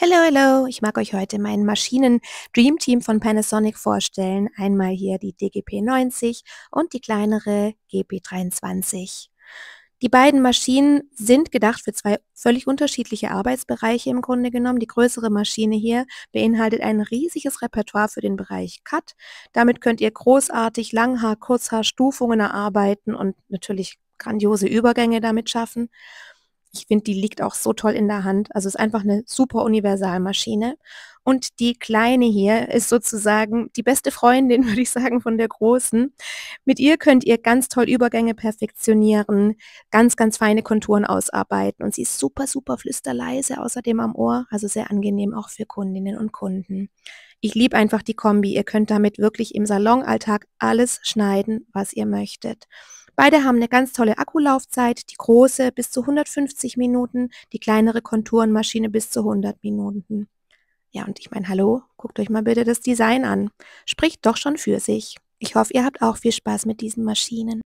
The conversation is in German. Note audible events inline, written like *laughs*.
Hello, hello. Ich mag euch heute mein Maschinen-Dream Team von Panasonic vorstellen. Einmal hier die DGP90 und die kleinere GP23. Die beiden Maschinen sind gedacht für zwei völlig unterschiedliche Arbeitsbereiche im Grunde genommen. Die größere Maschine hier beinhaltet ein riesiges Repertoire für den Bereich Cut. Damit könnt ihr großartig Langhaar, Kurzhaar, Stufungen erarbeiten und natürlich grandiose Übergänge damit schaffen. Ich finde, die liegt auch so toll in der Hand. Also ist einfach eine super Universalmaschine. Und die kleine hier ist sozusagen die beste Freundin, *laughs* würde ich sagen, von der großen. Mit ihr könnt ihr ganz toll Übergänge perfektionieren, ganz, ganz feine Konturen ausarbeiten. Und sie ist super, super flüsterleise, außerdem am Ohr. Also sehr angenehm auch für Kundinnen und Kunden. Ich liebe einfach die Kombi. Ihr könnt damit wirklich im Salonalltag alles schneiden, was ihr möchtet. Beide haben eine ganz tolle Akkulaufzeit, die große bis zu 150 Minuten, die kleinere Konturenmaschine bis zu 100 Minuten. Ja, und ich meine, hallo, guckt euch mal bitte das Design an. Spricht doch schon für sich. Ich hoffe, ihr habt auch viel Spaß mit diesen Maschinen.